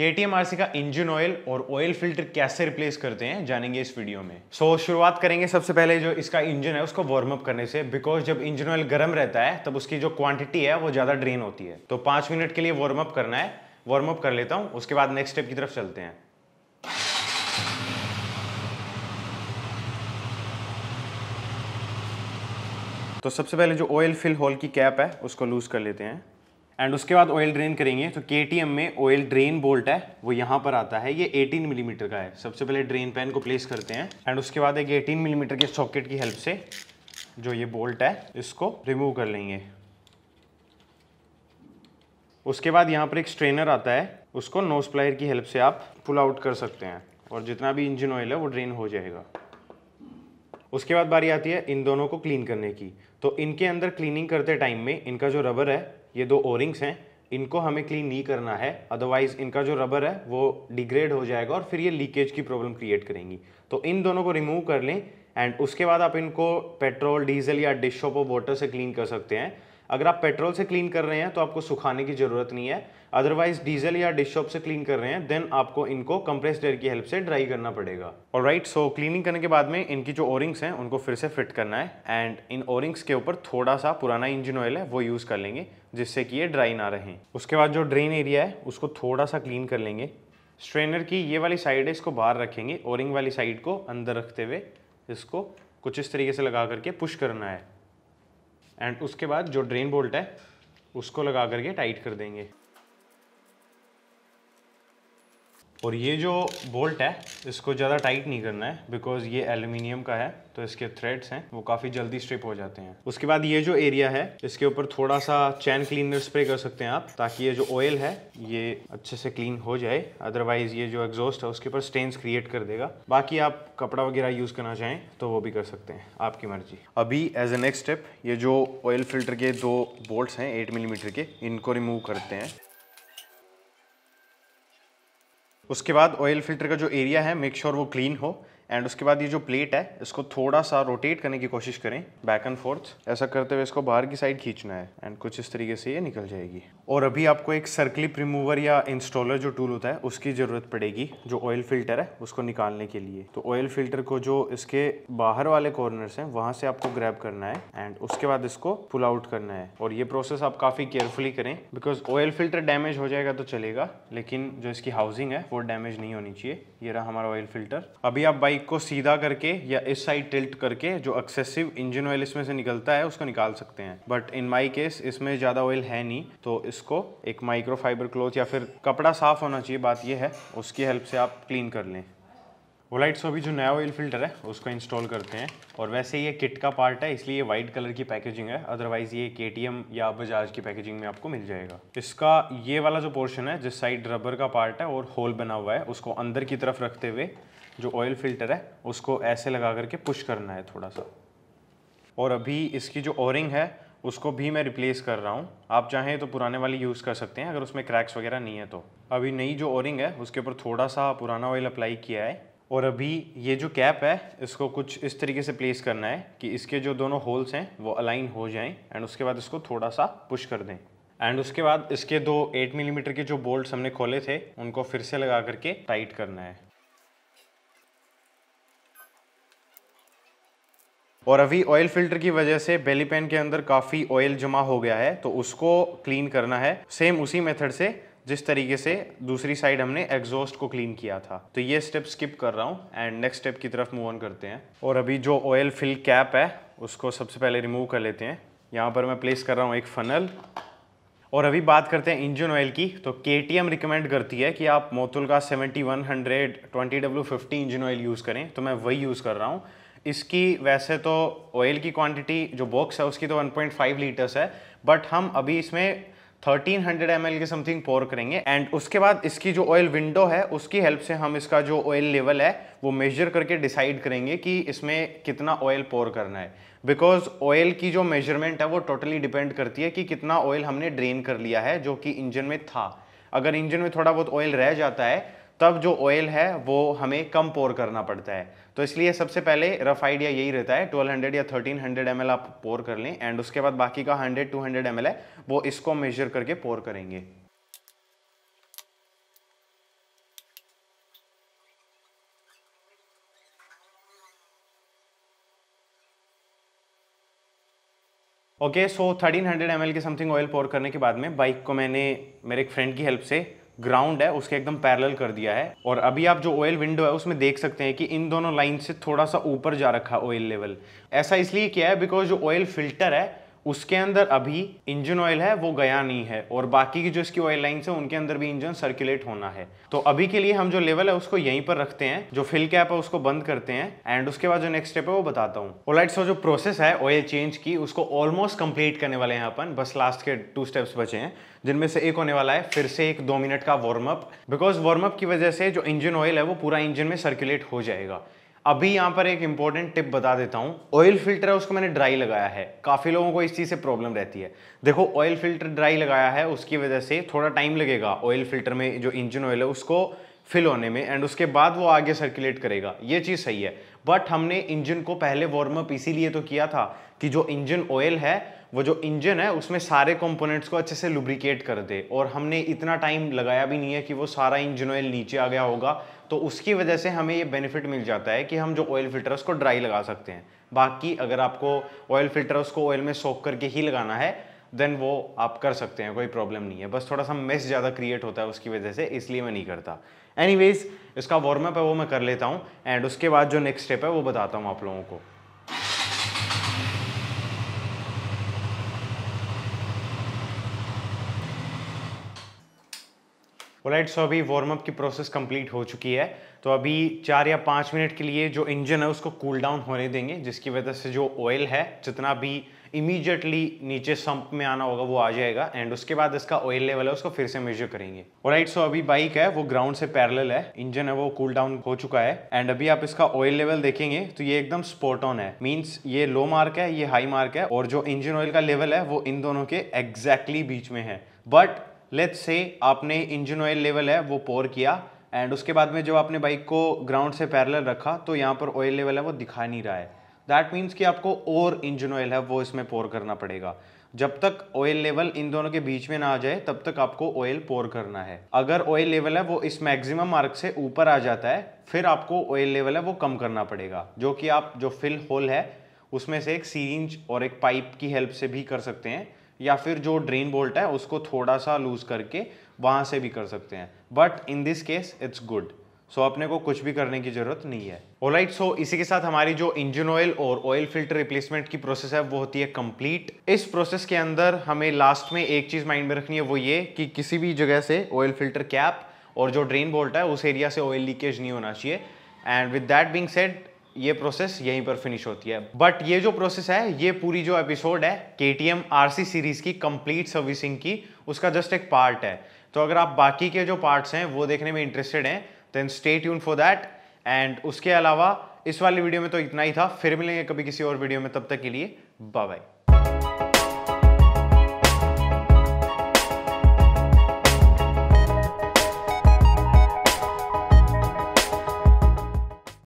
के टी का engine oil और ऑयल फिल्टर कैसे रिप्लेस करते हैं जानेंगे इस वीडियो में सो so, शुरुआत करेंगे सबसे पहले जो इसका इंजन है उसको वार्म अप करने से बिकॉज जब इंजन ऑयल गर्म रहता है तब उसकी जो क्वांटिटी है वो ज़्यादा ड्रेन होती है तो पांच मिनट के लिए वार्म अप करना है वार्म अप कर लेता हूँ उसके बाद नेक्स्ट स्टेप की तरफ चलते हैं तो सबसे पहले जो ऑयल फिल होल की कैप है उसको लूज़ कर लेते हैं एंड उसके बाद ऑयल ड्रेन करेंगे तो के में ऑयल ड्रेन बोल्ट है वो यहाँ पर आता है ये 18 मिलीमीटर mm का है सबसे पहले ड्रेन पैन को प्लेस करते हैं एंड उसके बाद एक 18 मिलीमीटर mm के सॉकेट की हेल्प से जो ये बोल्ट है इसको रिमूव कर लेंगे उसके बाद यहाँ पर एक स्ट्रेनर आता है उसको नोस प्लायर की हेल्प से आप पुल आउट कर सकते हैं और जितना भी इंजन ऑयल है वो ड्रेन हो जाएगा उसके बाद बारी आती है इन दोनों को क्लीन करने की तो इनके अंदर क्लीनिंग करते टाइम में इनका जो रबर है ये दो ओरिंग्स हैं इनको हमें क्लीन नहीं करना है अदरवाइज इनका जो रबर है वो डिग्रेड हो जाएगा और फिर ये लीकेज की प्रॉब्लम क्रिएट करेंगी तो इन दोनों को रिमूव कर लें एंड उसके बाद आप इनको पेट्रोल डीजल या डिश शॉप वाटर से क्लीन कर सकते हैं अगर आप पेट्रोल से क्लीन कर रहे हैं तो आपको सुखाने की ज़रूरत नहीं है अदरवाइज डीजल या डिश से क्लीन कर रहे हैं देन आपको इनको कंप्रेस्ड एयर की हेल्प से ड्राई करना पड़ेगा और राइट सो क्लीनिंग करने के बाद में इनकी जो ओरिंग्स हैं उनको फिर से फिट करना है एंड इन ओरिंग्स के ऊपर थोड़ा सा पुराना इंजन ऑयल है वो यूज़ कर लेंगे जिससे कि ये ड्राई ना रहें उसके बाद जो ड्रेन एरिया है उसको थोड़ा सा क्लीन कर लेंगे स्ट्रेनर की ये वाली साइड है इसको बाहर रखेंगे ओरिंग वाली साइड को अंदर रखते हुए इसको कुछ इस तरीके से लगा करके पुश करना है एंड उसके बाद जो ड्रेन बोल्ट है उसको लगा करके टाइट कर देंगे और ये जो बोल्ट है इसको ज़्यादा टाइट नहीं करना है बिकॉज ये एल्यूमिनियम का है तो इसके थ्रेड्स हैं वो काफ़ी जल्दी स्ट्रिप हो जाते हैं उसके बाद ये जो एरिया है इसके ऊपर थोड़ा सा चैन क्लीनर स्प्रे कर सकते हैं आप ताकि ये जो ऑयल है ये अच्छे से क्लीन हो जाए अदरवाइज ये जो एग्जॉस्ट है उसके ऊपर स्टेन्स क्रिएट कर देगा बाकी आप कपड़ा वगैरह यूज़ करना चाहें तो वो भी कर सकते हैं आपकी मर्जी अभी एज ए नेक्स्ट स्टेप ये जो ऑयल फिल्टर के दो बोल्ट हैं एट मिलीमीटर के इनको रिमूव करते हैं उसके बाद ऑयल फिल्टर का जो एरिया है मेक श्योर sure वो क्लीन हो एंड उसके बाद ये जो प्लेट है इसको थोड़ा सा रोटेट करने की कोशिश करें बैक एंड फोर्थ ऐसा करते हुए इसको बाहर की साइड खींचना है एंड कुछ इस तरीके से ये निकल जाएगी और अभी आपको एक सर्कलिप रिमूवर या इंस्टॉलर जो टूल होता है उसकी ज़रूरत पड़ेगी जो ऑयल फिल्टर है उसको निकालने के लिए तो ऑयल फिल्टर को जो इसके बाहर वाले कॉर्नर्स हैं वहाँ से आपको ग्रैप करना है एंड उसके बाद इसको पुल आउट करना है और ये प्रोसेस आप काफ़ी केयरफुली करें बिकॉज ऑयल फिल्टर डैमेज हो जाएगा तो चलेगा लेकिन जो इसकी हाउसिंग है वो डैमेज नहीं होनी चाहिए ये रहा हमारा ऑयल फिल्टर अभी आप बाइक बाइक को सीधा करके या इस साइड टिल्ट करके जो एक्सेसिव इंजन ऑयल इसमें से निकलता है उसको निकाल सकते हैं बट इन माई केस इसमें ज़्यादा ऑयल है नहीं तो इसको एक माइक्रो फाइबर क्लोथ या फिर कपड़ा साफ होना चाहिए बात यह है उसकी हेल्प से आप क्लीन कर लें वो लाइट सो अभी जो नया ऑयल फिल्टर है उसको इंस्टॉल करते हैं और वैसे ये किट का पार्ट है इसलिए ये वाइट कलर की पैकेजिंग है अदरवाइज ये के या बजाज की पैकेजिंग में आपको मिल जाएगा इसका ये वाला जो पोर्शन है जिस साइड रबर का पार्ट है और होल बना हुआ है उसको अंदर की तरफ रखते हुए जो ऑयल फिल्टर है उसको ऐसे लगा करके पुश करना है थोड़ा सा और अभी इसकी जो ओरिंग है उसको भी मैं रिप्लेस कर रहा हूँ आप चाहें तो पुराने वाली यूज़ कर सकते हैं अगर उसमें क्रैक्स वगैरह नहीं है तो अभी नई जो ओरिंग है उसके ऊपर थोड़ा सा पुराना ऑयल अप्लाई किया है और अभी ये जो कैप है इसको कुछ इस तरीके से प्लेस करना है कि इसके जो दोनों होल्स हैं वो अलाइन हो जाएं एंड उसके बाद इसको थोड़ा सा पुश कर दें एंड उसके बाद इसके दो 8 मिलीमीटर mm के जो बोल्ट्स हमने खोले थे उनको फिर से लगा करके टाइट करना है और अभी ऑयल फिल्टर की वजह से बेली पेन के अंदर काफ़ी ऑयल जमा हो गया है तो उसको क्लीन करना है सेम उसी मेथड से जिस तरीके से दूसरी साइड हमने एग्जॉस्ट को क्लीन किया था तो ये स्टेप स्किप कर रहा हूँ एंड नेक्स्ट स्टेप की तरफ मूव ऑन करते हैं और अभी जो ऑयल फिल कैप है उसको सबसे पहले रिमूव कर लेते हैं यहाँ पर मैं प्लेस कर रहा हूँ एक फनल और अभी बात करते हैं इंजन ऑयल की तो के टी एम रिकमेंड करती है कि आप मोतुल का seventy one hundred twenty W fifty engine oil use करें तो मैं वही यूज़ कर रहा हूँ इसकी वैसे तो ऑयल की क्वांटिटी जो बॉक्स है उसकी तो 1.5 लीटर्स है बट हम अभी इसमें 1300 हंड्रेड एम के समथिंग पोर करेंगे एंड उसके बाद इसकी जो ऑयल विंडो है उसकी हेल्प से हम इसका जो ऑयल लेवल है वो मेजर करके डिसाइड करेंगे कि इसमें कितना ऑयल पोर करना है बिकॉज ऑयल की जो मेजरमेंट है वो टोटली डिपेंड करती है कि कितना ऑयल हमने ड्रेन कर लिया है जो कि इंजन में था अगर इंजन में थोड़ा बहुत ऑयल रह जाता है तब जो ऑयल है वो हमें कम पोर करना पड़ता है तो इसलिए सबसे पहले रफ आइडिया यही रहता है 1200 या 1300 हंड्रेड आप पोर कर लें एंड उसके बाद बाकी का 100 200 ml है वो इसको मेजर करके पोर करेंगे okay so thirteen hundred M के समथिंग ऑयल पोर करने के बाद में बाइक को मैंने मेरे एक फ्रेंड की हेल्प से ग्राउंड है उसके एकदम पैरेलल कर दिया है और अभी आप जो ऑयल विंडो है उसमें देख सकते हैं कि इन दोनों लाइन से थोड़ा सा ऊपर जा रखा ऑयल लेवल ऐसा इसलिए किया है बिकॉज जो ऑयल फिल्टर है उसके अंदर अभी इंजन ऑयल है वो गया नहीं है और बाकी की जो इसकी ऑयल लाइन है उनके अंदर भी इंजन सर्कुलेट होना है तो अभी के लिए हम जो लेवल है उसको यहीं पर रखते हैं जो फिल कैप है उसको बंद करते हैं एंड उसके बाद जो नेक्स्ट स्टेप है वो बताता हूँ ओलाइट सो जो प्रोसेस है ऑयल चेंज की उसको ऑलमोस्ट कंप्लीट करने वाले हैं अपन बस लास्ट के टू स्टेप्स बचे हैं जिनमें से एक होने वाला है फिर से एक दो मिनट का warm up because warm up की वजह से जो इंजन ऑयल है वो पूरा इंजन में सर्कुलेट हो जाएगा अभी यहाँ पर एक इंपॉर्टेंट टिप बता देता हूँ ऑयल फिल्टर है उसको मैंने ड्राई लगाया है काफ़ी लोगों को इस चीज़ से प्रॉब्लम रहती है देखो ऑयल फिल्टर ड्राई लगाया है उसकी वजह से थोड़ा टाइम लगेगा ऑयल फिल्टर में जो इंजन ऑयल है उसको फिल होने में एंड उसके बाद वो आगे सर्कुलेट करेगा ये चीज़ सही है बट हमने इंजन को पहले वार्म अप इसीलिए तो किया था कि जो इंजन ऑयल है वो जो इंजन है उसमें सारे कंपोनेंट्स को अच्छे से लुब्रिकेट कर दे और हमने इतना टाइम लगाया भी नहीं है कि वो सारा इंजन ऑयल नीचे आ गया होगा तो उसकी वजह से हमें ये बेनिफिट मिल जाता है कि हम जो ऑयल फिल्टर उसको ड्राई लगा सकते हैं बाकी अगर आपको ऑयल फिल्टर उसको ऑयल में सोख करके ही लगाना है देन वो आप कर सकते हैं कोई प्रॉब्लम नहीं है बस थोड़ा सा मेस ज़्यादा क्रिएट होता है उसकी वजह से इसलिए मैं नहीं करता एनीवेज इसका वार्मअप है वो मैं कर लेता हूँ एंड उसके बाद जो नेक्स्ट स्टेप है वो बताता हूँ आप लोगों को राइट सो अभी वार्म अप की प्रोसेस कंप्लीट हो चुकी है तो अभी चार या पाँच मिनट के लिए जो इंजन है उसको कूल डाउन होने देंगे जिसकी वजह से जो ऑयल है जितना भी इमीजिएटली नीचे संप में आना होगा वो आ जाएगा एंड उसके बाद इसका ऑयल लेवल है उसको फिर से मेजर करेंगे राइट सो अभी बाइक है वो ग्राउंड से पैरेलल है इंजन है वो कूल डाउन हो चुका है एंड अभी आप इसका ऑयल लेवल देखेंगे तो ये एकदम स्पॉट ऑन है मीन्स ये लो मार्क है ये हाई मार्क है और जो इंजन ऑयल का लेवल है वो इन दोनों के एग्जैक्टली exactly बीच में है बट लेट्स से आपने इंजन ऑयल लेवल है वो पोर किया एंड उसके बाद में जब आपने बाइक को ग्राउंड से पैरेलल रखा तो यहाँ पर ऑयल लेवल है वो दिखा नहीं रहा है दैट मीन्स कि आपको और इंजन ऑयल है वो इसमें पोर करना पड़ेगा जब तक ऑयल लेवल इन दोनों के बीच में ना आ जाए तब तक आपको ऑयल पोर करना है अगर ऑयल लेवल है वो इस मैक्सिमम मार्क से ऊपर आ जाता है फिर आपको ऑयल लेवल है वो कम करना पड़ेगा जो कि आप जो फिल होल है उसमें से एक सीरिंज और एक पाइप की हेल्प से भी कर सकते हैं या फिर जो ड्रेन बोल्ट है उसको थोड़ा सा लूज करके वहाँ से भी कर सकते हैं but in this case it's good so अपने को कुछ भी करने की जरूरत नहीं है ओलाइट सो right, so इसी के साथ हमारी जो इंजन ऑयल और ऑयल फिल्टर रिप्लेसमेंट की प्रोसेस है वो होती है कंप्लीट इस प्रोसेस के अंदर हमें लास्ट में एक चीज माइंड में रखनी है वो ये कि किसी भी जगह से ऑयल फिल्टर कैप और जो ड्रेन बोल्ट है उस एरिया से ऑयल लीकेज नहीं होना चाहिए and with that being said ये प्रोसेस यहीं पर फिनिश होती है बट ये जो प्रोसेस है ये पूरी जो एपिसोड है K T M R C series की कंप्लीट सर्विसिंग की उसका जस्ट एक पार्ट है तो अगर आप बाकी के जो पार्ट्स हैं वो देखने में इंटरेस्टेड हैं then stay tune for that and उसके अलावा इस वाली वीडियो में तो इतना ही था फिर मिलेंगे कभी किसी और वीडियो में तब तक के लिए बाय बाय